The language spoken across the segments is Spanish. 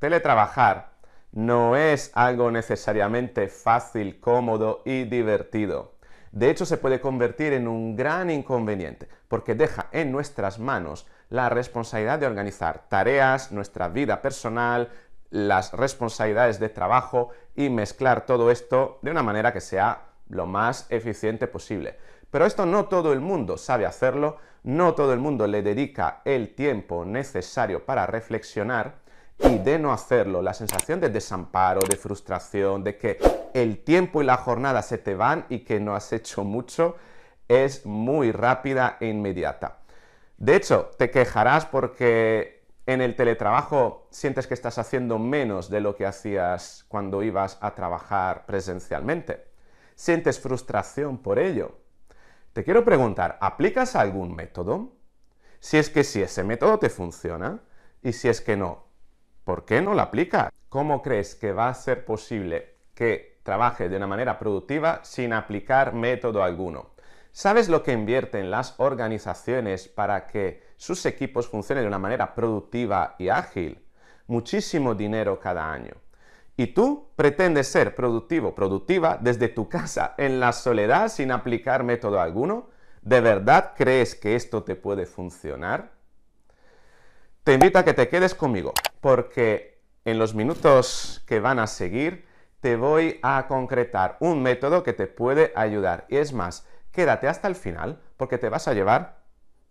teletrabajar no es algo necesariamente fácil, cómodo y divertido. De hecho, se puede convertir en un gran inconveniente, porque deja en nuestras manos la responsabilidad de organizar tareas, nuestra vida personal, las responsabilidades de trabajo y mezclar todo esto de una manera que sea lo más eficiente posible. Pero esto no todo el mundo sabe hacerlo, no todo el mundo le dedica el tiempo necesario para reflexionar y de no hacerlo, la sensación de desamparo, de frustración, de que el tiempo y la jornada se te van y que no has hecho mucho, es muy rápida e inmediata. De hecho, te quejarás porque en el teletrabajo sientes que estás haciendo menos de lo que hacías cuando ibas a trabajar presencialmente. Sientes frustración por ello. Te quiero preguntar, ¿aplicas algún método? Si es que sí, ese método te funciona y si es que no, ¿por qué no la aplica? ¿Cómo crees que va a ser posible que trabajes de una manera productiva sin aplicar método alguno? ¿Sabes lo que invierten las organizaciones para que sus equipos funcionen de una manera productiva y ágil? Muchísimo dinero cada año. Y tú pretendes ser productivo, productiva desde tu casa, en la soledad, sin aplicar método alguno. ¿De verdad crees que esto te puede funcionar? Te invito a que te quedes conmigo porque en los minutos que van a seguir te voy a concretar un método que te puede ayudar. Y es más, quédate hasta el final porque te vas a llevar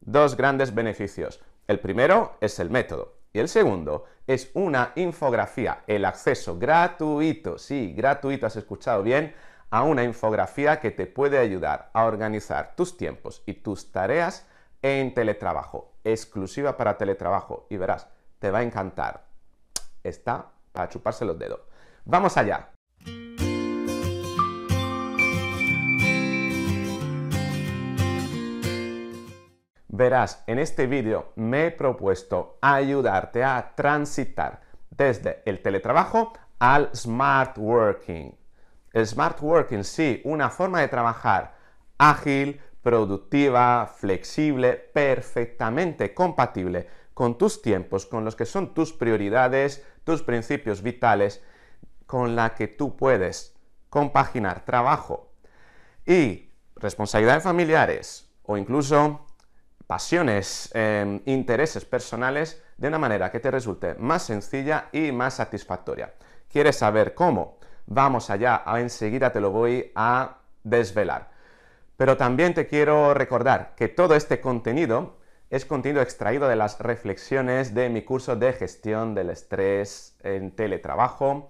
dos grandes beneficios. El primero es el método y el segundo es una infografía, el acceso gratuito, sí, gratuito, has escuchado bien, a una infografía que te puede ayudar a organizar tus tiempos y tus tareas en teletrabajo, exclusiva para teletrabajo. Y verás, te va a encantar. Está para chuparse los dedos. ¡Vamos allá! Verás, en este vídeo me he propuesto ayudarte a transitar desde el teletrabajo al smart working. El smart working, sí, una forma de trabajar ágil, productiva, flexible, perfectamente compatible con tus tiempos, con los que son tus prioridades, tus principios vitales, con la que tú puedes compaginar trabajo y responsabilidades familiares o incluso pasiones, em, intereses personales de una manera que te resulte más sencilla y más satisfactoria. ¿Quieres saber cómo? Vamos allá, ah, enseguida te lo voy a desvelar. Pero también te quiero recordar que todo este contenido es contenido extraído de las reflexiones de mi curso de gestión del estrés en teletrabajo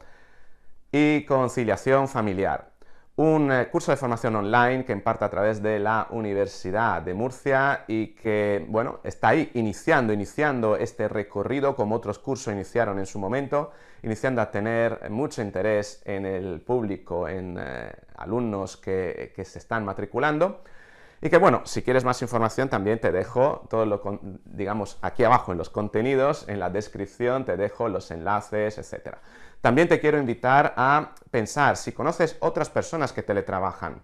y conciliación familiar. Un eh, curso de formación online que imparte a través de la Universidad de Murcia y que, bueno, está ahí iniciando, iniciando este recorrido como otros cursos iniciaron en su momento, iniciando a tener mucho interés en el público, en eh, alumnos que se están matriculando. Y que bueno, si quieres más información también te dejo todo lo, digamos, aquí abajo en los contenidos, en la descripción te dejo los enlaces, etc. También te quiero invitar a pensar si conoces otras personas que teletrabajan,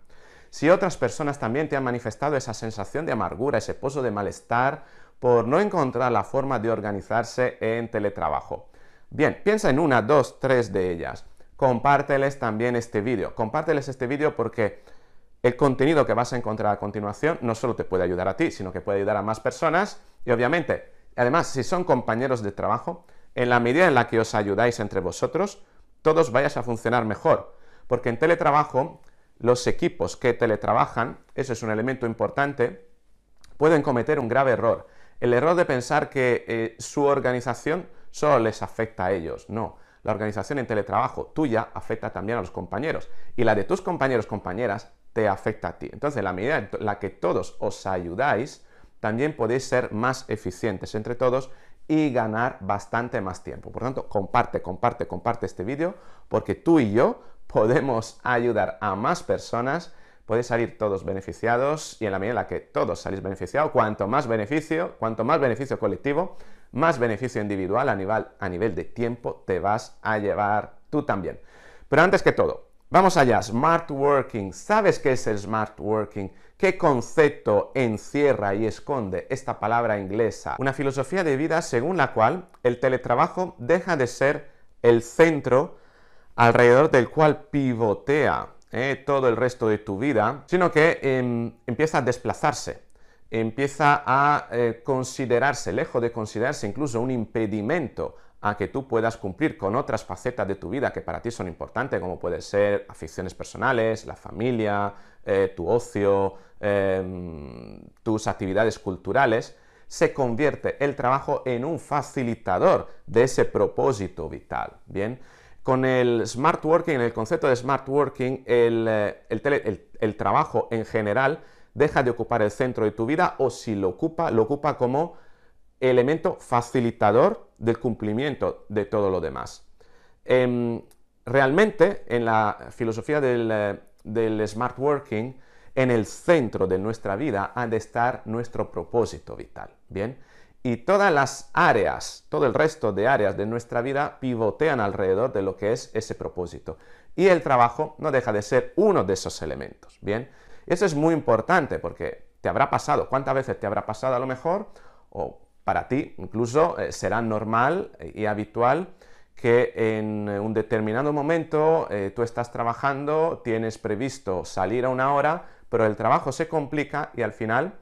si otras personas también te han manifestado esa sensación de amargura, ese pozo de malestar por no encontrar la forma de organizarse en teletrabajo. Bien, piensa en una, dos, tres de ellas. Compárteles también este vídeo. Compárteles este vídeo porque el contenido que vas a encontrar a continuación no solo te puede ayudar a ti, sino que puede ayudar a más personas y obviamente, además, si son compañeros de trabajo, en la medida en la que os ayudáis entre vosotros, todos vayas a funcionar mejor. Porque en teletrabajo, los equipos que teletrabajan, eso es un elemento importante, pueden cometer un grave error. El error de pensar que eh, su organización solo les afecta a ellos. No, la organización en teletrabajo tuya afecta también a los compañeros. Y la de tus compañeros, compañeras, te afecta a ti. Entonces, la medida en la que todos os ayudáis, también podéis ser más eficientes entre todos y ganar bastante más tiempo. Por tanto, comparte, comparte, comparte este vídeo porque tú y yo podemos ayudar a más personas, podéis salir todos beneficiados y en la medida en la que todos salís beneficiados, cuanto más beneficio, cuanto más beneficio colectivo, más beneficio individual a nivel, a nivel de tiempo te vas a llevar tú también. Pero antes que todo, Vamos allá, smart working. ¿Sabes qué es el smart working? ¿Qué concepto encierra y esconde esta palabra inglesa? Una filosofía de vida según la cual el teletrabajo deja de ser el centro alrededor del cual pivotea eh, todo el resto de tu vida, sino que em, empieza a desplazarse, empieza a eh, considerarse, lejos de considerarse incluso un impedimento a que tú puedas cumplir con otras facetas de tu vida que para ti son importantes, como pueden ser aficiones personales, la familia, eh, tu ocio, em, tus actividades culturales, se convierte el trabajo en un facilitador de ese propósito vital. Bien, con el smart working, el concepto de smart working, el eh, trabajo en general deja de ocupar el centro de tu vida o si lo ocupa, lo ocupa como elemento facilitador del cumplimiento de todo lo demás. Em, realmente, en la filosofía eh, del, smart working, en el centro de nuestra vida ha de estar nuestro propósito vital, ¿bien? Y todas las áreas, todo el resto de áreas de nuestra vida pivotean alrededor de lo que es ese propósito. Y el trabajo no deja de ser uno de esos elementos, ¿bien? Eso es muy importante porque te habrá pasado, ¿cuántas veces te habrá pasado a lo mejor? O para ti incluso eh, será normal eh, y habitual que en eh, un determinado momento tú estás trabajando, tienes previsto salir a una hora, pero el trabajo se complica y al final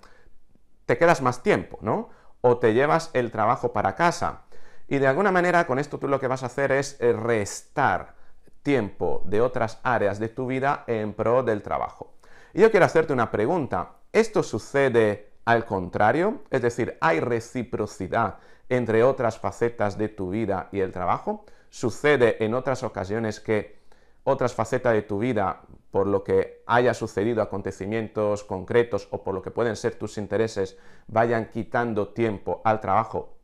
te quedas más tiempo, ¿no? O te llevas el trabajo para casa. Y de alguna manera con esto tú lo que vas a hacer es restar tiempo de otras áreas de tu vida en pro del trabajo. Y yo quiero hacerte una pregunta. ¿Esto sucede al contrario, es decir, hay reciprocidad entre otras facetas de tu vida y el trabajo. Sucede en otras ocasiones que otras facetas de tu vida, por lo que haya sucedido acontecimientos concretos o por lo que pueden ser tus intereses, vayan quitando tiempo al trabajo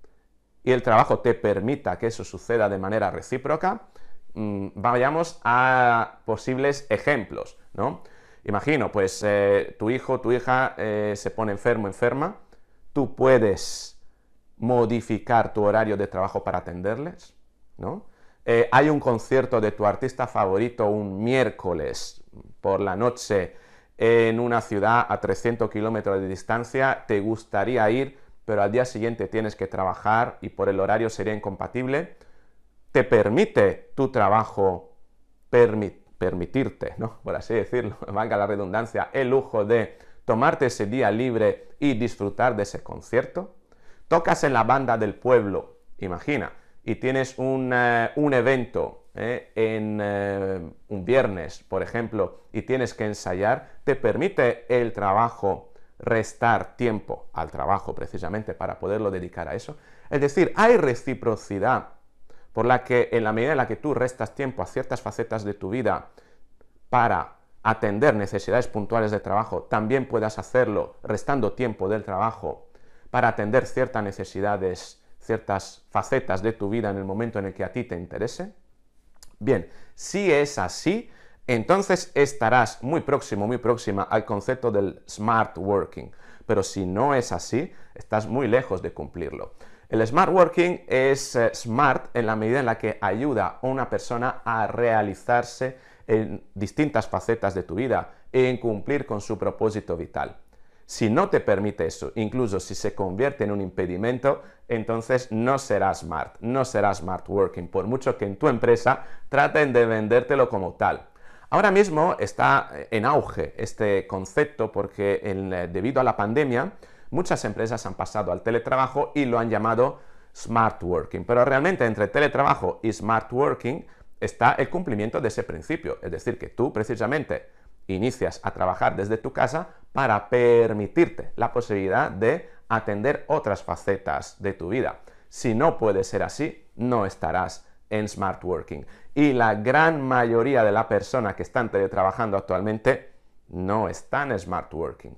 y el trabajo te permita que eso suceda de manera recíproca, mm, vayamos a posibles ejemplos, ¿no? Imagino, pues eh, tu hijo, tu hija eh, se pone enfermo, enferma, tú puedes modificar tu horario de trabajo para atenderles, ¿no? Eh, hay un concierto de tu artista favorito un miércoles por la noche en una ciudad a 300 kilómetros de distancia, te gustaría ir, pero al día siguiente tienes que trabajar y por el horario sería incompatible, te permite tu trabajo permitir permitirte, ¿no? Por así decirlo, valga la redundancia, el lujo de tomarte ese día libre y disfrutar de ese concierto. Tocas en la banda del pueblo, imagina, y tienes un, eh, evento eh, en eh, un viernes, por ejemplo, y tienes que ensayar, te permite el trabajo restar tiempo al trabajo precisamente para poderlo dedicar a eso. Es decir, hay reciprocidad por la que en la medida en la que tú restas tiempo a ciertas facetas de tu vida para atender necesidades puntuales de trabajo, también puedas hacerlo restando tiempo del trabajo para atender ciertas necesidades, ciertas facetas de tu vida en el momento en el que a ti te interese? Bien, si es así, entonces estarás muy próximo, muy próxima al concepto del smart working. Pero si no es así, estás muy lejos de cumplirlo. El smart working es eh, smart en la medida en la que ayuda a una persona a realizarse en distintas facetas de tu vida y en cumplir con su propósito vital. Si no te permite eso, incluso si se convierte en un impedimento, entonces no será smart, no será smart working, por mucho que en tu empresa traten de vendértelo como tal. Ahora mismo está eh, en auge este concepto porque eh, debido a la pandemia, muchas empresas han pasado al teletrabajo y lo han llamado smart working. Pero realmente entre teletrabajo y smart working está el cumplimiento de ese principio. Es decir, que tú precisamente inicias a trabajar desde tu casa para permitirte la posibilidad de atender otras facetas de tu vida. Si no puede ser así, no estarás en smart working. Y la gran mayoría de la personas que están teletrabajando actualmente no están en smart working.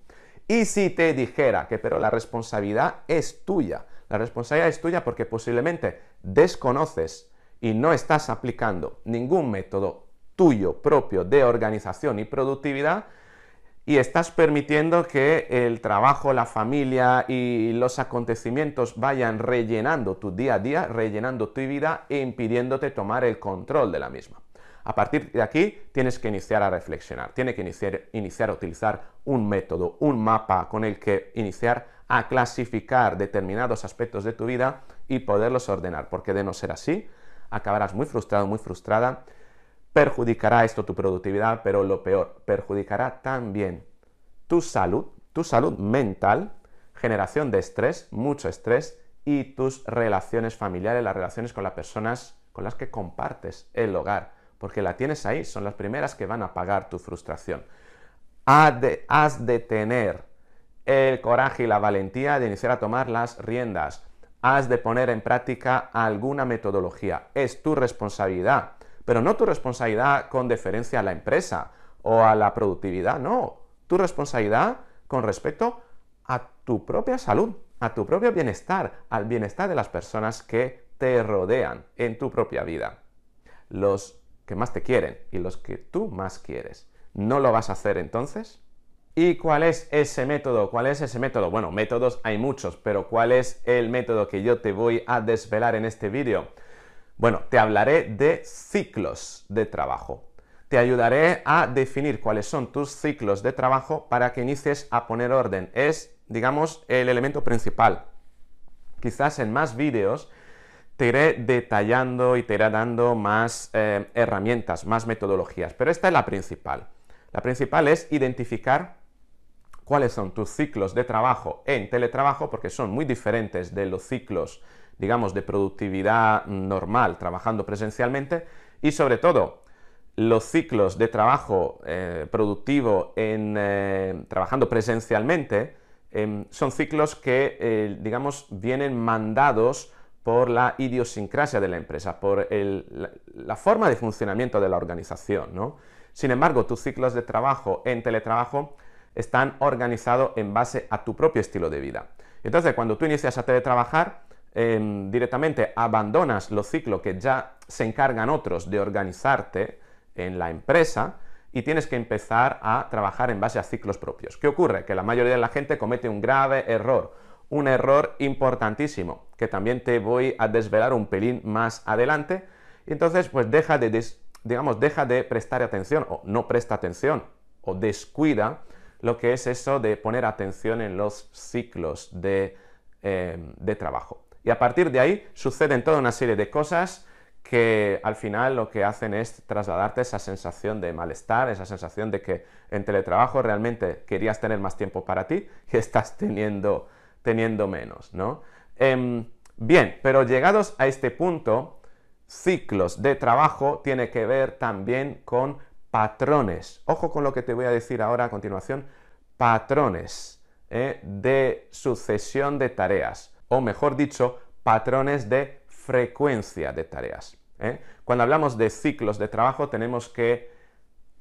Y si te dijera que, pero la responsabilidad es tuya, la responsabilidad es tuya porque posiblemente desconoces y no estás aplicando ningún método tuyo propio de organización y productividad y estás permitiendo que el trabajo, la familia y los acontecimientos vayan rellenando tu día a día, rellenando tu vida e impidiéndote tomar el control de la misma. A partir de aquí tienes que iniciar a reflexionar, tienes que iniciar, iniciar a utilizar un método, un mapa con el que iniciar a clasificar determinados aspectos de tu vida y poderlos ordenar, porque de no ser así, acabarás muy frustrado, muy frustrada, perjudicará esto tu productividad, pero lo peor, perjudicará también tu salud, tu salud mental, generación de estrés, mucho estrés, y tus relaciones familiares, las relaciones con las personas con las que compartes el hogar porque la tienes ahí, son las primeras que van a pagar tu frustración. Has de, tener el coraje y la valentía de iniciar a tomar las riendas. Has de poner en práctica alguna metodología. Es tu responsabilidad, pero no tu responsabilidad con deferencia a la empresa o a la productividad, no. Tu responsabilidad con respecto a tu propia salud, a tu propio bienestar, al bienestar de las personas que te rodean en tu propia vida. Los más te quieren y los que tú más quieres. ¿No lo vas a hacer entonces? ¿Y cuál es ese método? ¿Cuál es ese método? Bueno, métodos hay muchos, pero ¿cuál es el método que yo te voy a desvelar en este vídeo? Bueno, te hablaré de ciclos de trabajo. Te ayudaré a definir cuáles son tus ciclos de trabajo para que inicies a poner orden. Es, digamos, el elemento principal. Quizás en más vídeos te iré detallando y te iré dando más eh, herramientas, más metodologías, pero esta es la principal. La principal es identificar cuáles son tus ciclos de trabajo en teletrabajo, porque son muy diferentes de los ciclos, digamos, de productividad normal trabajando presencialmente, y sobre todo, los ciclos de trabajo eh, productivo en, eh, trabajando presencialmente em, son ciclos que, digamos, vienen mandados por la idiosincrasia de la empresa, por la, forma de funcionamiento de la organización. ¿no? Sin embargo, tus ciclos de trabajo en teletrabajo están organizados en base a tu propio estilo de vida. Entonces, cuando tú inicias a teletrabajar, em, directamente abandonas los ciclos que ya se encargan otros de organizarte en la empresa y tienes que empezar a trabajar en base a ciclos propios. ¿Qué ocurre? Que la mayoría de la gente comete un grave error un error importantísimo, que también te voy a desvelar un pelín más adelante. Y entonces, pues deja de, digamos, deja de prestar atención, o no presta atención, o descuida lo que es eso de poner atención en los ciclos de, em, de trabajo. Y a partir de ahí suceden toda una serie de cosas que al final lo que hacen es trasladarte esa sensación de malestar, esa sensación de que en teletrabajo realmente querías tener más tiempo para ti y estás teniendo teniendo menos, ¿no? Em, bien, pero llegados a este punto, ciclos de trabajo tiene que ver también con patrones. Ojo con lo que te voy a decir ahora a continuación, patrones ¿eh? de sucesión de tareas, o mejor dicho, patrones de frecuencia de tareas. ¿eh? Cuando hablamos de ciclos de trabajo tenemos que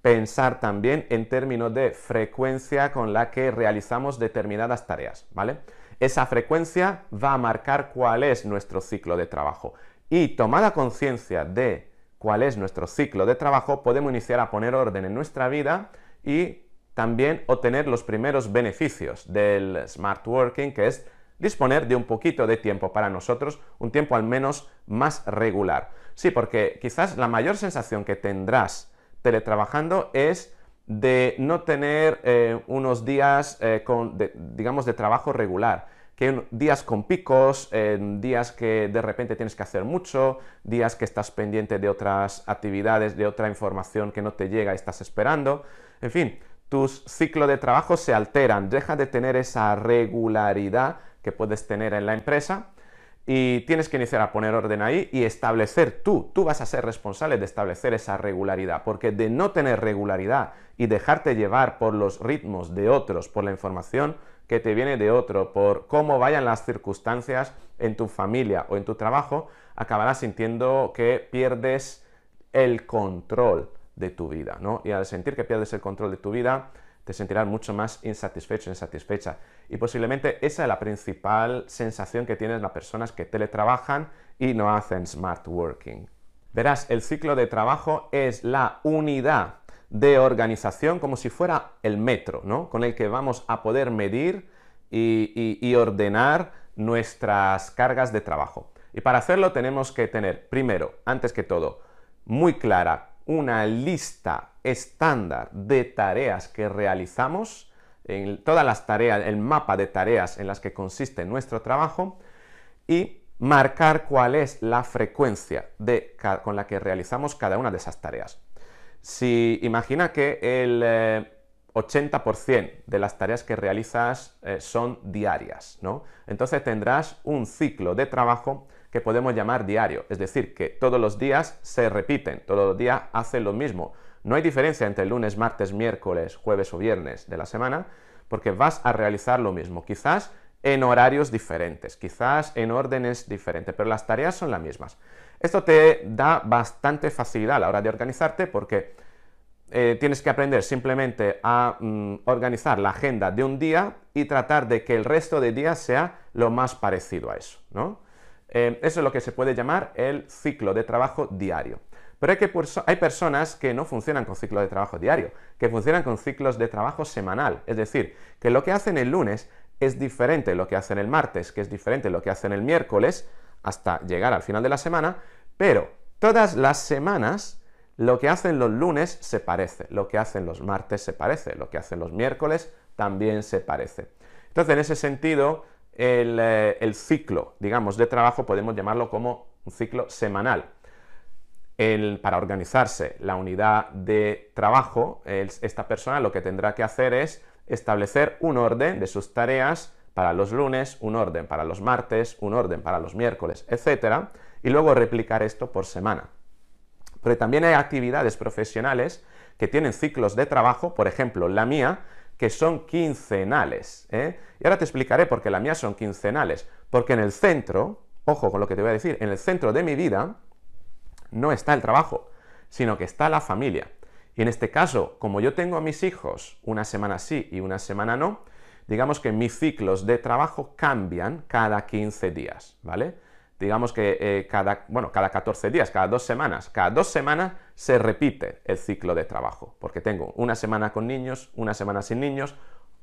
pensar también en términos de frecuencia con la que realizamos determinadas tareas, ¿vale? Esa frecuencia va a marcar cuál es nuestro ciclo de trabajo. Y tomada conciencia de cuál es nuestro ciclo de trabajo, podemos iniciar a poner orden en nuestra vida y también obtener los primeros beneficios del smart working, que es disponer de un poquito de tiempo para nosotros, un tiempo al menos más regular. Sí, porque quizás la mayor sensación que tendrás teletrabajando es de no tener eh, unos días, eh, de, digamos, de trabajo regular, que días con picos, días que de repente tienes que hacer mucho, días que estás pendiente de otras actividades, de otra información que no te llega y estás esperando, en fin, tus ciclos de trabajo se alteran, deja de tener esa regularidad que puedes tener en la empresa y tienes que iniciar a poner orden ahí y establecer tú, tú vas a ser responsable de establecer esa regularidad, porque de no tener regularidad y dejarte llevar por los ritmos de otros, por la información que te viene de otro, por cómo vayan las circunstancias en tu familia o en tu trabajo, acabarás sintiendo que pierdes el control de tu vida, ¿no? Y al sentir que pierdes el control de tu vida, te sentirás mucho más insatisfecho, insatisfecha. Y posiblemente esa es la principal sensación que tienen las personas que teletrabajan y no hacen smart working. Verás, el ciclo de trabajo es la unidad de organización como si fuera el metro, ¿no? Con el que vamos a poder medir y, y ordenar nuestras cargas de trabajo. Y para hacerlo tenemos que tener, primero, antes que todo, muy clara una lista estándar de tareas que realizamos, en todas las tareas, el mapa de tareas en las que consiste nuestro trabajo y marcar cuál es la frecuencia con la que realizamos cada una de esas tareas. Si imagina que el 80% eh, de las tareas que realizas eh, son diarias, ¿no? Entonces tendrás un ciclo de trabajo que podemos llamar diario, es decir, que todos los días se repiten, todos los días hacen lo mismo. No hay diferencia entre lunes, martes, miércoles, jueves o viernes de la semana, porque vas a realizar lo mismo, quizás en horarios diferentes, quizás en órdenes diferentes, pero las tareas son las mismas. Esto te da bastante facilidad a la hora de organizarte porque eh, tienes que aprender simplemente a mm, organizar la agenda de un día y tratar de que el resto de días sea lo más parecido a eso, ¿no? Em, eso es lo que se puede llamar el ciclo de trabajo diario. Pero hay, que hay personas que no funcionan con ciclo de trabajo diario, que funcionan con ciclos de trabajo semanal. Es decir, que lo que hacen el lunes es diferente a lo que hacen el martes, que es diferente a lo que hacen el miércoles, hasta llegar al final de la semana, pero todas las semanas lo que hacen los lunes se parece, lo que hacen los martes se parece, lo que hacen los miércoles también se parece. Entonces, en ese sentido, eh, el, ciclo, digamos, de trabajo, podemos llamarlo como un ciclo semanal. para organizarse la unidad de trabajo, esta persona lo que tendrá que hacer es establecer un orden de sus tareas para los lunes, un orden para los martes, un orden para los miércoles, etc. Y luego replicar esto por semana. Pero también hay actividades profesionales que tienen ciclos de trabajo, por ejemplo, la mía que son quincenales. ¿eh? Y ahora te explicaré por qué las mías son quincenales. Porque en el centro, ojo con lo que te voy a decir, en el centro de mi vida no está el trabajo, sino que está la familia. Y en este caso, como yo tengo a mis hijos una semana sí y una semana no, digamos que mis ciclos de trabajo cambian cada 15 días, ¿vale? digamos que eh, cada, bueno, cada 14 días, cada dos semanas, cada dos semanas se repite el ciclo de trabajo, porque tengo una semana con niños, una semana sin niños,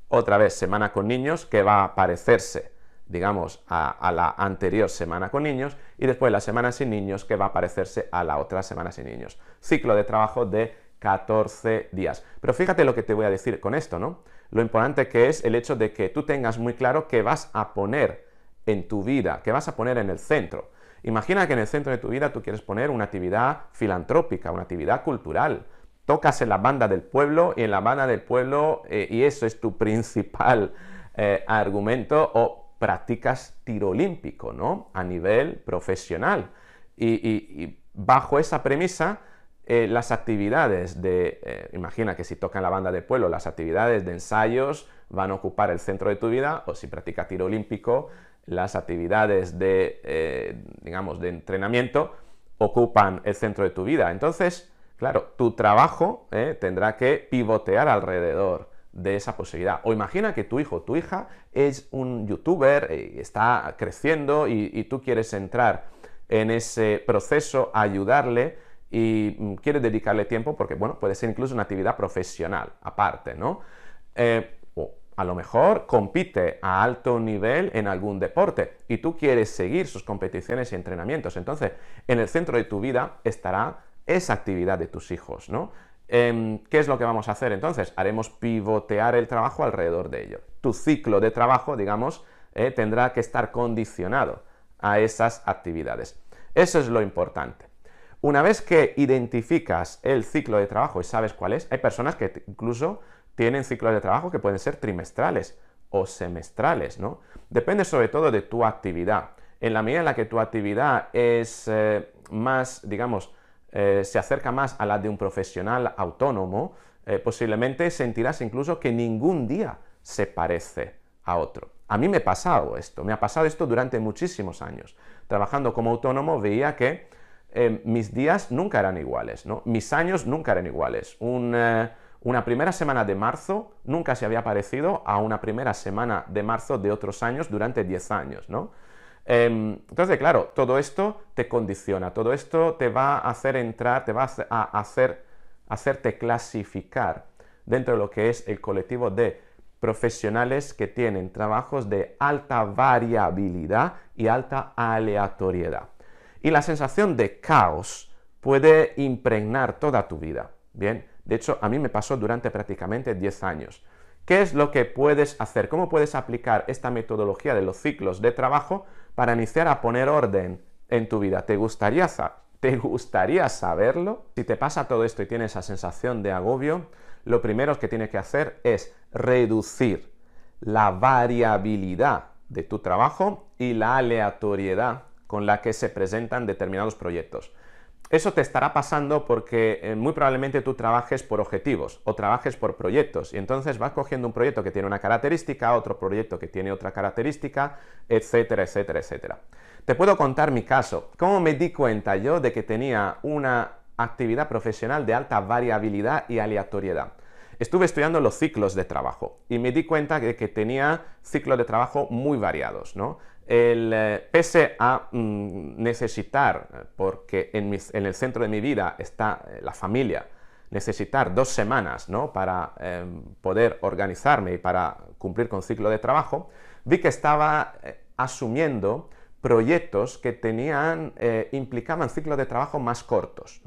otra vez semana con niños que va a parecerse, digamos, a, a la anterior semana con niños y después la semana sin niños que va a parecerse a la otra semana sin niños. Ciclo de trabajo de 14 días. Pero fíjate lo que te voy a decir con esto, ¿no? Lo importante que es el hecho de que tú tengas muy claro que vas a poner en tu vida, que vas a poner en el centro. Imagina que en el centro de tu vida tú quieres poner una actividad filantrópica, una actividad cultural. Tocas en la banda del pueblo y en la banda del pueblo, eh, y eso es tu principal eh, argumento, o practicas tiro olímpico, ¿no? A nivel profesional. Y, bajo esa premisa, eh, las actividades de, imagina que si en la banda del pueblo, las actividades de ensayos van a ocupar el centro de tu vida, o si practicas tiro olímpico, las actividades de, eh, digamos, de entrenamiento ocupan el centro de tu vida. Entonces, claro, tu trabajo eh, tendrá que pivotear alrededor de esa posibilidad. O imagina que tu hijo o tu hija es un youtuber, eh, está creciendo y, tú quieres entrar en ese proceso, ayudarle y mm, quieres dedicarle tiempo porque, bueno, puede ser incluso una actividad profesional aparte, ¿no? a lo mejor compite a alto nivel en algún deporte y tú quieres seguir sus competiciones y entrenamientos. Entonces, en el centro de tu vida estará esa actividad de tus hijos, ¿no? Em, ¿Qué es lo que vamos a hacer entonces? Haremos pivotear el trabajo alrededor de ello. Tu ciclo de trabajo, digamos, eh, tendrá que estar condicionado a esas actividades. Eso es lo importante. Una vez que identificas el ciclo de trabajo y sabes cuál es, hay personas que incluso tienen ciclos de trabajo que pueden ser trimestrales o semestrales, ¿no? Depende sobre todo de tu actividad. En la medida en la que tu actividad es eh, más, digamos, eh, se acerca más a la de un profesional autónomo, eh, posiblemente sentirás incluso que ningún día se parece a otro. A mí me ha pasado esto, me ha pasado esto durante muchísimos años. Trabajando como autónomo veía que mis días nunca eran iguales, ¿no? Mis años nunca eran iguales. Un una primera semana de marzo nunca se había parecido a una primera semana de marzo de otros años durante 10 años, ¿no? Em, entonces, claro, todo esto te condiciona, todo esto te va a hacer entrar, te va a hacer, hacerte clasificar dentro de lo que es el colectivo de profesionales que tienen trabajos de alta variabilidad y alta aleatoriedad. Y la sensación de caos puede impregnar toda tu vida, ¿bien? De hecho, a mí me pasó durante prácticamente 10 años. ¿Qué es lo que puedes hacer? ¿Cómo puedes aplicar esta metodología de los ciclos de trabajo para iniciar a poner orden en tu vida? ¿Te gustaría, gustaría saberlo? Si te pasa todo esto y tienes esa sensación de agobio, lo primero que tienes que hacer es reducir la variabilidad de tu trabajo y la aleatoriedad con la que se presentan determinados proyectos. Eso te estará pasando porque eh, muy probablemente tú trabajes por objetivos o trabajes por proyectos y entonces vas cogiendo un proyecto que tiene una característica, otro proyecto que tiene otra característica, etcétera, etcétera, etcétera. Te puedo contar mi caso. ¿Cómo me di cuenta yo de que tenía una actividad profesional de alta variabilidad y aleatoriedad? Estuve estudiando los ciclos de trabajo y me di cuenta de que tenía ciclos de trabajo muy variados, ¿no? el, eh, pese a mm, necesitar, porque en, el centro de mi vida está eh, la familia, necesitar dos semanas para em, poder organizarme y para cumplir con ciclo de trabajo, vi que estaba eh, asumiendo proyectos que tenían, implicaban ciclos de trabajo más cortos.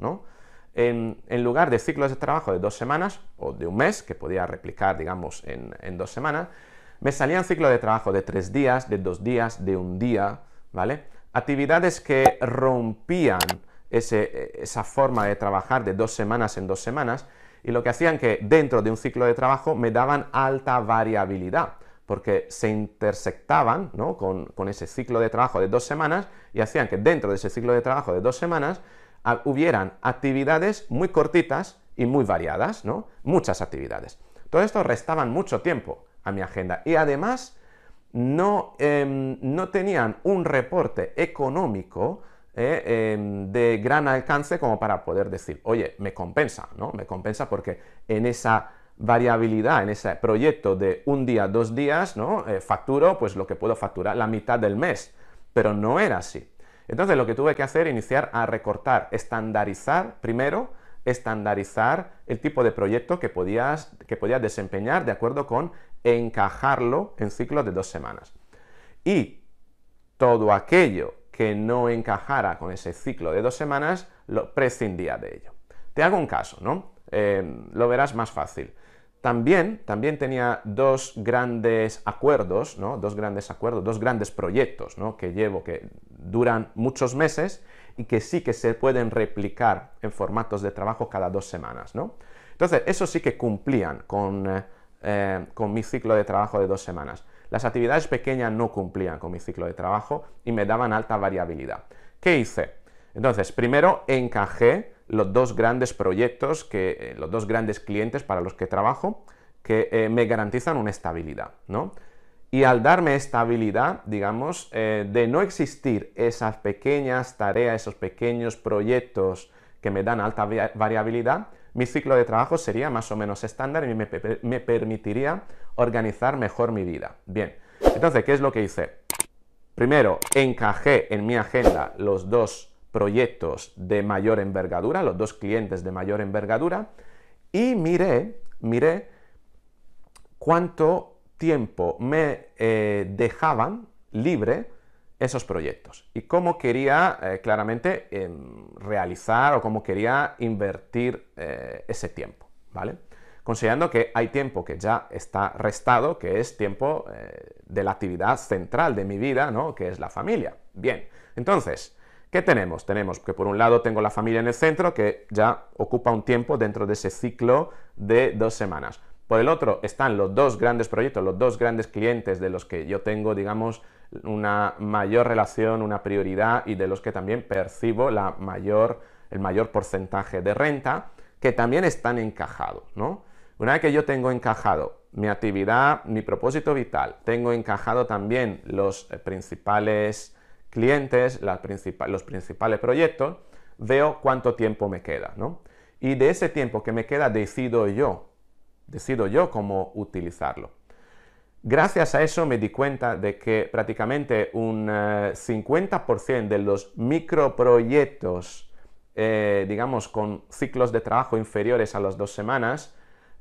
En, lugar de ciclos de trabajo de dos semanas o de un mes, que podía replicar, digamos, en dos semanas, me salían ciclos de trabajo de tres días, de dos días, de un día, ¿vale? Actividades que rompían esa forma de trabajar de dos semanas en dos semanas y lo que hacían que dentro de un ciclo de trabajo me daban alta variabilidad porque se intersectaban con, ese ciclo de trabajo de dos semanas y hacían que dentro de ese ciclo de trabajo de dos semanas ah, hubieran actividades muy cortitas y muy variadas, ¿no? muchas actividades. Todo esto restaban mucho tiempo a mi agenda. Y además, no, em, no tenían un reporte económico eh, em, de gran alcance como para poder decir, oye, me compensa, ¿no? Me compensa porque en esa variabilidad, en ese proyecto de un día, dos días, ¿no? Eh, facturo pues lo que puedo facturar la mitad del mes, pero no era así. Entonces lo que tuve que hacer, iniciar a recortar, estandarizar primero, estandarizar el tipo de proyecto que podías, que podías desempeñar de acuerdo con encajarlo en ciclos de dos semanas. Y todo aquello que no encajara con ese ciclo de dos semanas, lo prescindía de ello. Te hago un caso, ¿no? Em, lo verás más fácil. También, también tenía dos grandes acuerdos, ¿no? Dos grandes acuerdos, dos grandes proyectos, ¿no? Que llevo, que duran muchos meses y que sí que se pueden replicar en formatos de trabajo cada dos semanas, ¿no? Entonces, eso sí que cumplían con... Eh, eh, con mi ciclo de trabajo de dos semanas. Las actividades pequeñas no cumplían con mi ciclo de trabajo y me daban alta variabilidad. ¿Qué hice? Entonces, primero encajé los dos grandes proyectos, que, eh, los dos grandes clientes para los que trabajo, que eh, me garantizan una estabilidad, ¿no? Y al darme estabilidad, digamos, de no existir esas pequeñas tareas, esos pequeños proyectos que me dan alta variabilidad, mi ciclo de trabajo sería más o menos estándar y me, permitiría organizar mejor mi vida. Bien, entonces, ¿qué es lo que hice? Primero, encajé en mi agenda los dos proyectos de mayor envergadura, los dos clientes de mayor envergadura, y miré, miré cuánto tiempo me eh, dejaban libre esos proyectos y cómo quería eh, claramente em, realizar o cómo quería invertir eh, ese tiempo, ¿vale? Considerando que hay tiempo que ya está restado, que es tiempo eh, de la actividad central de mi vida, ¿no? Que es la familia. Bien, entonces, ¿qué tenemos? Tenemos que por un lado tengo la familia en el centro, que ya ocupa un tiempo dentro de ese ciclo de dos semanas. Por el otro están los dos grandes proyectos, los dos grandes clientes de los que yo tengo, digamos, una mayor relación, una prioridad y de los que también percibo el mayor porcentaje de renta, que también están encajados, Una vez que yo tengo encajado mi actividad, mi propósito vital, tengo encajado también los eh, principales clientes, los principales proyectos, veo cuánto tiempo me queda, Y de ese tiempo que me queda decido yo, decido yo cómo utilizarlo. Gracias a eso me di cuenta de que prácticamente un 50% eh, de los microproyectos, eh, digamos, con ciclos de trabajo inferiores a las dos semanas,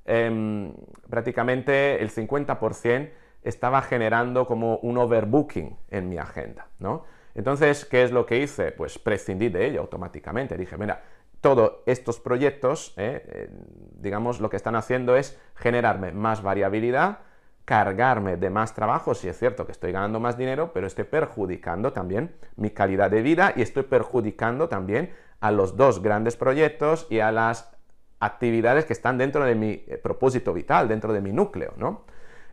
em, prácticamente el 50% estaba generando como un overbooking en mi agenda, ¿no? Entonces, ¿qué es lo que hice? Pues prescindí de ello automáticamente. Dije, mira, todos estos proyectos, eh, digamos, lo que están haciendo es generarme más variabilidad, cargarme de más trabajo, si es cierto que estoy ganando más dinero, pero estoy perjudicando también mi calidad de vida y estoy perjudicando también a los dos grandes proyectos y a las actividades que están dentro de mi eh, propósito vital, dentro de mi núcleo, ¿no?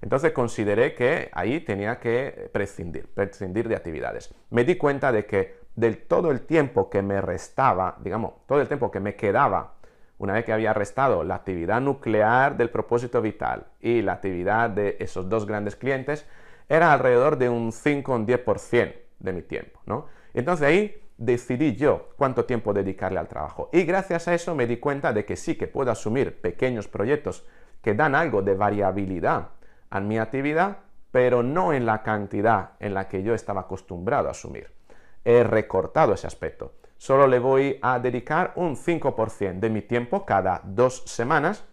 Entonces consideré que ahí tenía que prescindir, prescindir de actividades. Me di cuenta de que del todo el tiempo que me restaba, digamos, todo el tiempo que me quedaba una vez que había restado la actividad nuclear del propósito vital y la actividad de esos dos grandes clientes, era alrededor de un 5 o un 10% de mi tiempo, ¿no? Entonces ahí decidí yo cuánto tiempo dedicarle al trabajo. Y gracias a eso me di cuenta de que sí que puedo asumir pequeños proyectos que dan algo de variabilidad a mi actividad, pero no en la cantidad en la que yo estaba acostumbrado a asumir. He recortado ese aspecto solo le voy a dedicar un 5% de mi tiempo cada dos semanas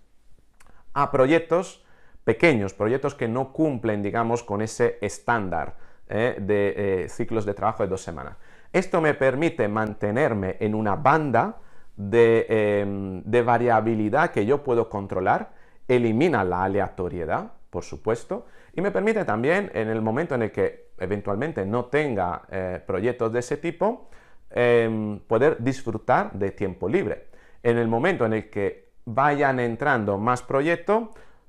a proyectos pequeños, proyectos que no cumplen, digamos, con ese estándar ¿eh? de eh, ciclos de trabajo de dos semanas. Esto me permite mantenerme en una banda em, de variabilidad que yo puedo controlar, elimina la aleatoriedad, por supuesto, y me permite también, en el momento en el que eventualmente no tenga eh, proyectos de ese tipo, Em, poder disfrutar de tiempo libre. En el momento en el que vayan entrando más proyectos,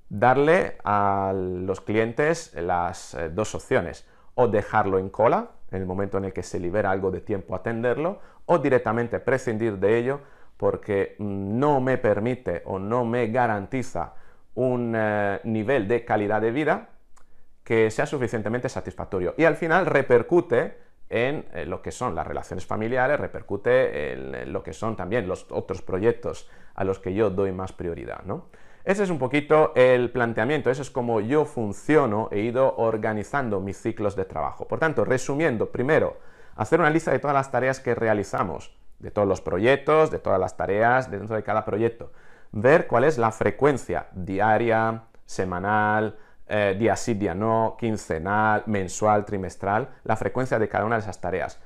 darle a los clientes las eh, dos opciones, o dejarlo en cola, en el momento en el que se libera algo de tiempo atenderlo, o directamente prescindir de ello porque mm, no me permite o no me garantiza un eh, nivel de calidad de vida que sea suficientemente satisfactorio. Y al final repercute en eh, lo que son las relaciones familiares, repercute en lo que son también los otros proyectos a los que yo doy más prioridad, ¿no? Ese es un poquito el planteamiento, eso es como yo funciono, he ido organizando mis ciclos de trabajo. Por tanto, resumiendo, primero, hacer una lista de todas las tareas que realizamos, de todos los proyectos, de todas las tareas dentro de cada proyecto. Ver cuál es la frecuencia diaria, semanal, eh, día sí, día no, quincenal, mensual, trimestral, la frecuencia de cada una de esas tareas.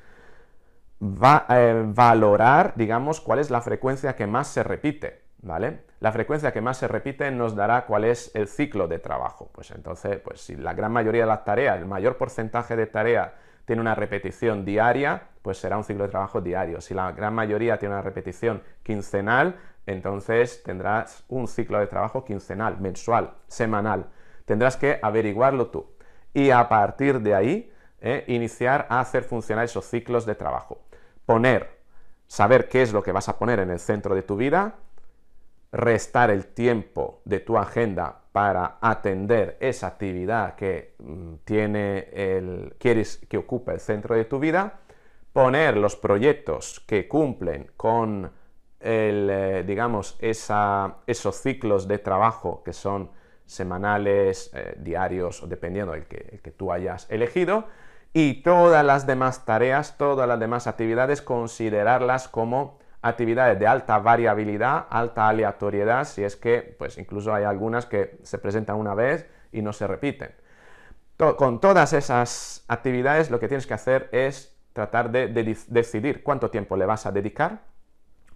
Va, a eh, valorar, digamos, cuál es la frecuencia que más se repite, ¿vale? La frecuencia que más se repite nos dará cuál es el ciclo de trabajo. Pues entonces, pues si la gran mayoría de las tareas, el mayor porcentaje de tareas tiene una repetición diaria, pues será un ciclo de trabajo diario. Si la gran mayoría tiene una repetición quincenal, entonces tendrás un ciclo de trabajo quincenal, mensual, semanal. Tendrás que averiguarlo tú y a partir de ahí eh, iniciar a hacer funcionar esos ciclos de trabajo. Poner, saber qué es lo que vas a poner en el centro de tu vida, restar el tiempo de tu agenda para atender esa actividad que mm, tiene el, quieres que ocupa el centro de tu vida, poner los proyectos que cumplen con eh, digamos, esos ciclos de trabajo que son semanales, eh, diarios, dependiendo del que, tú hayas elegido, y todas las demás tareas, todas las demás actividades, considerarlas como actividades de alta variabilidad, alta aleatoriedad, si es que, pues incluso hay algunas que se presentan una vez y no se repiten. con todas esas actividades lo que tienes que hacer es tratar de, de decidir cuánto tiempo le vas a dedicar,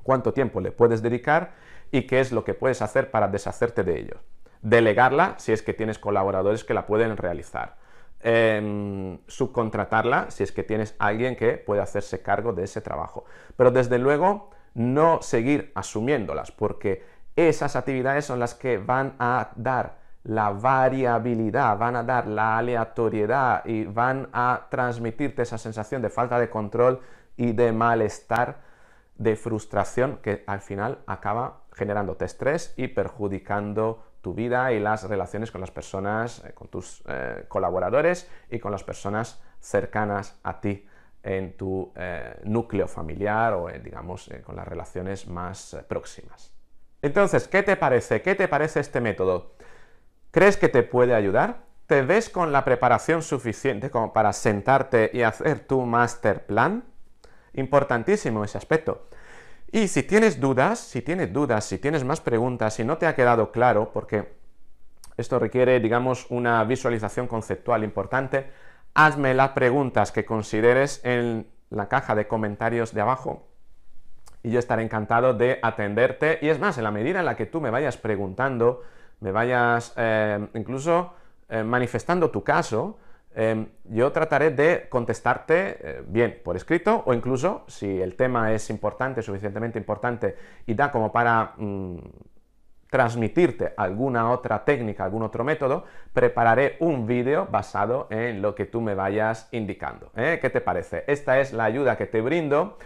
cuánto tiempo le puedes dedicar y qué es lo que puedes hacer para deshacerte de ellos delegarla si es que tienes colaboradores que la pueden realizar, em, subcontratarla si es que tienes alguien que puede hacerse cargo de ese trabajo. Pero desde luego no seguir asumiéndolas, porque esas actividades son las que van a dar la variabilidad, van a dar la aleatoriedad y van a transmitirte esa sensación de falta de control y de malestar, de frustración que al final acaba generándote estrés y perjudicando tu vida y las relaciones con las personas, eh, con tus eh, colaboradores y con las personas cercanas a ti en tu eh, núcleo familiar o, digamos, con las relaciones más próximas. Entonces, ¿qué te parece? ¿Qué te parece este método? ¿Crees que te puede ayudar? ¿Te ves con la preparación suficiente como para sentarte y hacer tu master plan? Importantísimo ese aspecto. Y si tienes dudas, si tienes dudas, si tienes más preguntas, si no te ha quedado claro, porque esto requiere, digamos, una visualización conceptual importante, hazme las preguntas que consideres en la caja de comentarios de abajo y yo estaré encantado de atenderte. Y es más, en la medida en la que tú me vayas preguntando, me vayas eh, incluso eh, manifestando tu caso, Em, yo trataré de contestarte eh, bien por escrito o incluso si el tema es importante, suficientemente importante y da como para mm, transmitirte alguna otra técnica, algún otro método, prepararé un vídeo basado en lo que tú me vayas indicando. ¿eh? ¿Qué te parece? Esta es la ayuda que te brindo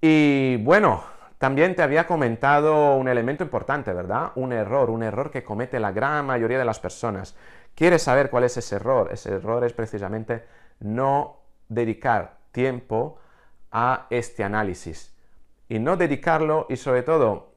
y bueno, también te había comentado un elemento importante, ¿verdad? Un error, un error que comete la gran mayoría de las personas. ¿Quieres saber cuál es ese error? Ese error es precisamente no dedicar tiempo a este análisis. Y no dedicarlo y sobre todo,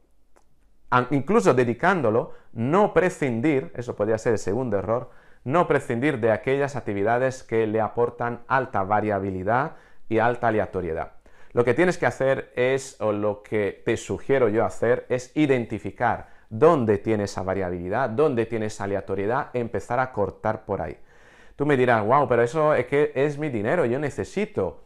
incluso dedicándolo, no prescindir, eso podría ser el segundo error, no prescindir de aquellas actividades que le aportan alta variabilidad y alta aleatoriedad. Lo que tienes que hacer es, o lo que te sugiero yo hacer, es identificar dónde tiene esa variabilidad, dónde tiene esa aleatoriedad, empezar a cortar por ahí. Tú me dirás, wow, pero eso es que es mi dinero, yo necesito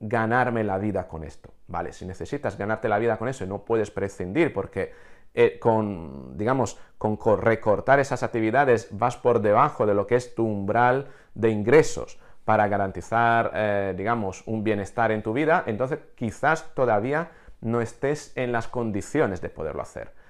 ganarme la vida con esto. Vale, si necesitas ganarte la vida con eso y no puedes prescindir porque eh, con, digamos, con recortar esas actividades vas por debajo de lo que es tu umbral de ingresos para garantizar, eh, digamos, un bienestar en tu vida, entonces quizás todavía no estés en las condiciones de poderlo hacer.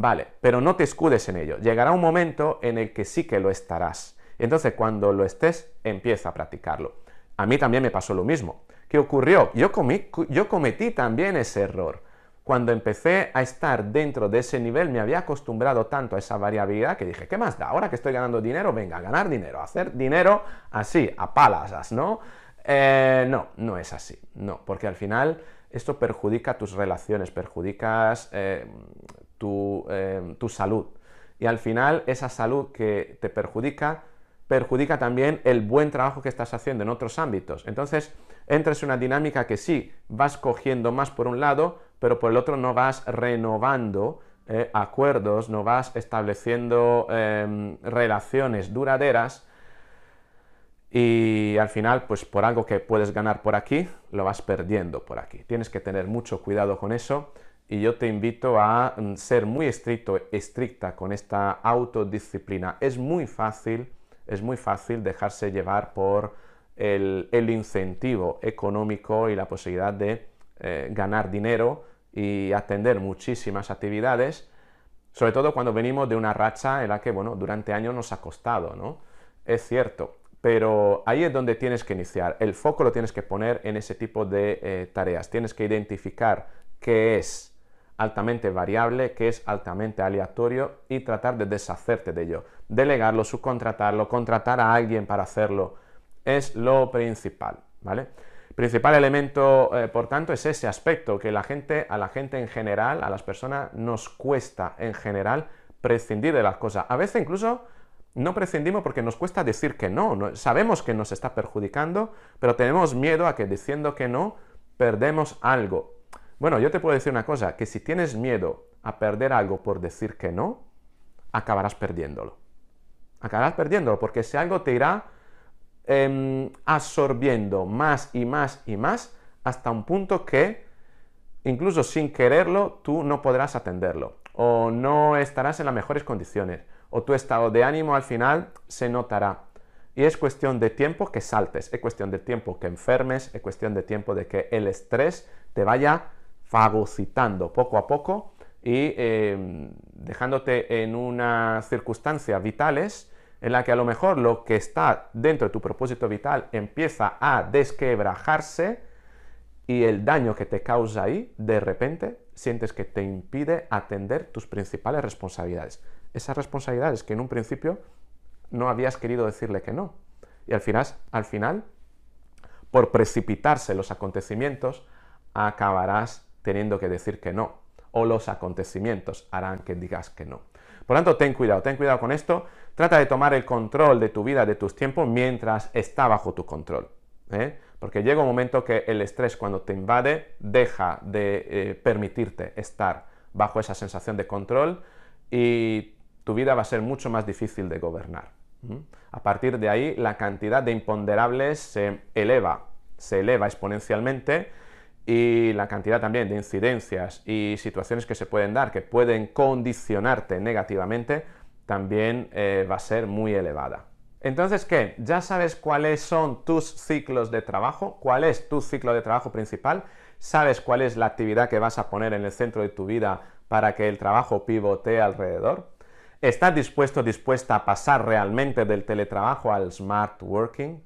Vale, pero no te escudes en ello. Llegará un momento en el que sí que lo estarás. Entonces, cuando lo estés, empieza a practicarlo. A mí también me pasó lo mismo. ¿Qué ocurrió? Yo, cometí también ese error. Cuando empecé a estar dentro de ese nivel, me había acostumbrado tanto a esa variabilidad que dije, ¿qué más da? Ahora que estoy ganando dinero, venga, a ganar dinero, a hacer dinero así, a palasas, ¿no? Eh, no, no es así. No, porque al final esto perjudica tus relaciones, perjudicas eh, eh, tu, salud. Y al final esa salud que te perjudica, perjudica también el buen trabajo que estás haciendo en otros ámbitos. Entonces, entras en una dinámica que sí, vas cogiendo más por un lado, pero por el otro no vas renovando eh, acuerdos, no vas estableciendo em, relaciones duraderas y al final, pues por algo que puedes ganar por aquí, lo vas perdiendo por aquí. Tienes que tener mucho cuidado con eso y yo te invito a mm, ser muy estricto, estricta con esta autodisciplina. Es muy fácil, es muy fácil dejarse llevar por el, incentivo económico y la posibilidad de eh, ganar dinero y atender muchísimas actividades, sobre todo cuando venimos de una racha en la que, bueno, durante años nos ha costado, ¿no? Es cierto, pero ahí es donde tienes que iniciar. El foco lo tienes que poner en ese tipo de eh, tareas. Tienes que identificar qué es altamente variable, qué es altamente aleatorio y tratar de deshacerte de ello. Delegarlo, subcontratarlo, contratar a alguien para hacerlo es lo principal, ¿vale? Principal elemento, eh, por tanto, es ese aspecto que la gente, a la gente en general, a las personas nos cuesta en general prescindir de las cosas. A veces incluso no prescindimos porque nos cuesta decir que no. Sabemos que nos está perjudicando, pero tenemos miedo a que diciendo que no, perdemos algo. Bueno, yo te puedo decir una cosa, que si tienes miedo a perder algo por decir que no, acabarás perdiéndolo. Acabarás perdiéndolo porque si algo te irá em, absorbiendo más y más y más hasta un punto que incluso sin quererlo tú no podrás atenderlo o no estarás en las mejores condiciones o tu estado de ánimo al final se notará. Y es cuestión de tiempo que saltes, es cuestión de tiempo que enfermes, es cuestión de tiempo de que el estrés te vaya fagocitando poco a poco y em, dejándote en unas circunstancias vitales en la que a lo mejor lo que está dentro de tu propósito vital empieza a desquebrajarse y el daño que te causa ahí, de repente, sientes que te impide atender tus principales responsabilidades esas responsabilidades que en un principio no habías querido decirle que no. Y al final, al final por precipitarse los acontecimientos, acabarás teniendo que decir que no. O los acontecimientos harán que digas que no. Por lo tanto, ten cuidado, ten cuidado con esto. Trata de tomar el control de tu vida, de tus tiempos, mientras está bajo tu control. ¿eh? Porque llega un momento que el estrés cuando te invade deja de eh, permitirte estar bajo esa sensación de control y tu vida va a ser mucho más difícil de gobernar. A partir de ahí, la cantidad de imponderables se eleva, se eleva exponencialmente y la cantidad también de incidencias y situaciones que se pueden dar, que pueden condicionarte negativamente, también eh, va a ser muy elevada. Entonces, ¿qué? Ya sabes cuáles son tus ciclos de trabajo, cuál es tu ciclo de trabajo principal, sabes cuál es la actividad que vas a poner en el centro de tu vida para que el trabajo pivotee alrededor, ¿Estás dispuesto, dispuesta a pasar realmente del teletrabajo al smart working?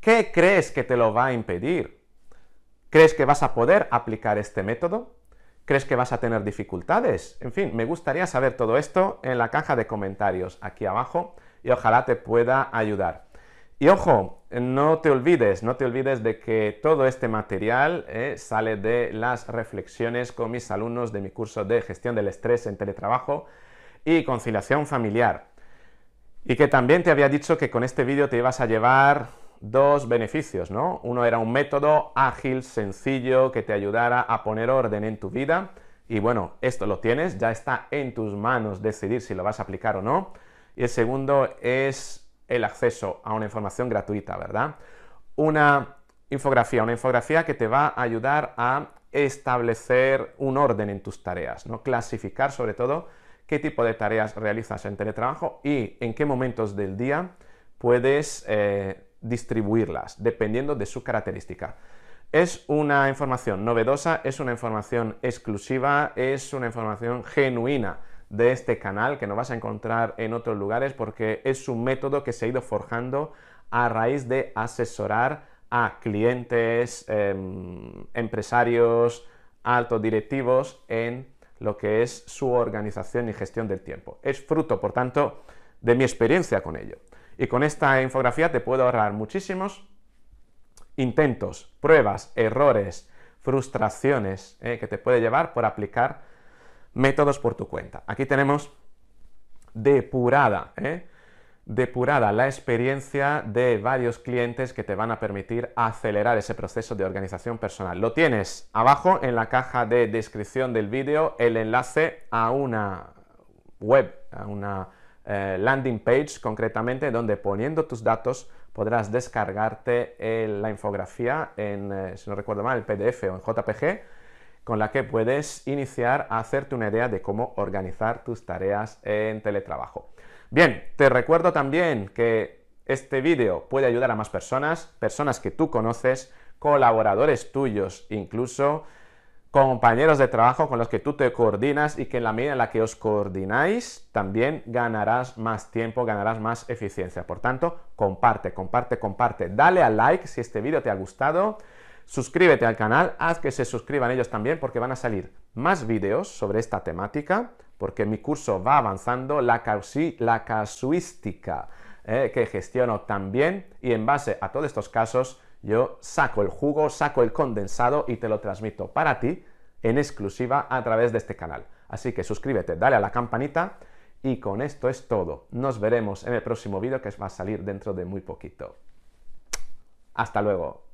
¿Qué crees que te lo va a impedir? ¿Crees que vas a poder aplicar este método? ¿Crees que vas a tener dificultades? En fin, me gustaría saber todo esto en la caja de comentarios aquí abajo y ojalá te pueda ayudar. Y ojo, no te olvides, no te olvides de que todo este material eh, sale de las reflexiones con mis alumnos de mi curso de gestión del estrés en teletrabajo y conciliación familiar. Y que también te había dicho que con este vídeo te ibas a llevar dos beneficios, ¿no? Uno era un método ágil, sencillo, que te ayudara a poner orden en tu vida. Y bueno, esto lo tienes, ya está en tus manos decidir si lo vas a aplicar o no. Y el segundo es el acceso a una información gratuita, ¿verdad? Una infografía, una infografía que te va a ayudar a establecer un orden en tus tareas, ¿no? Clasificar sobre todo qué tipo de tareas realizas en teletrabajo y en qué momentos del día puedes eh, distribuirlas, dependiendo de su característica. Es una información novedosa, es una información exclusiva, es una información genuina de este canal que no vas a encontrar en otros lugares porque es un método que se ha ido forjando a raíz de asesorar a clientes, em, empresarios, altos directivos en lo que es su organización y gestión del tiempo. Es fruto, por tanto, de mi experiencia con ello. Y con esta infografía te puedo ahorrar muchísimos intentos, pruebas, errores, frustraciones eh, que te puede llevar por aplicar métodos por tu cuenta. Aquí tenemos depurada eh, depurada la experiencia de varios clientes que te van a permitir acelerar ese proceso de organización personal. Lo tienes abajo en la caja de descripción del vídeo, el enlace a una web, a una eh, landing page concretamente, donde poniendo tus datos podrás descargarte eh, la infografía en, eh, si no recuerdo mal, el PDF o en JPG, con la que puedes iniciar a hacerte una idea de cómo organizar tus tareas en teletrabajo. Bien, te recuerdo también que este vídeo puede ayudar a más personas, personas que tú conoces, colaboradores tuyos incluso, compañeros de trabajo con los que tú te coordinas y que en la medida en la que os coordináis también ganarás más tiempo, ganarás más eficiencia. Por tanto, comparte, comparte, comparte. Dale a like si este vídeo te ha gustado. Suscríbete al canal, haz que se suscriban ellos también porque van a salir más vídeos sobre esta temática porque mi curso va avanzando, la, casuística eh, que gestiono también y en base a todos estos casos yo saco el jugo, saco el condensado y te lo transmito para ti en exclusiva a través de este canal. Así que suscríbete, dale a la campanita y con esto es todo. Nos veremos en el próximo vídeo que va a salir dentro de muy poquito. Hasta luego.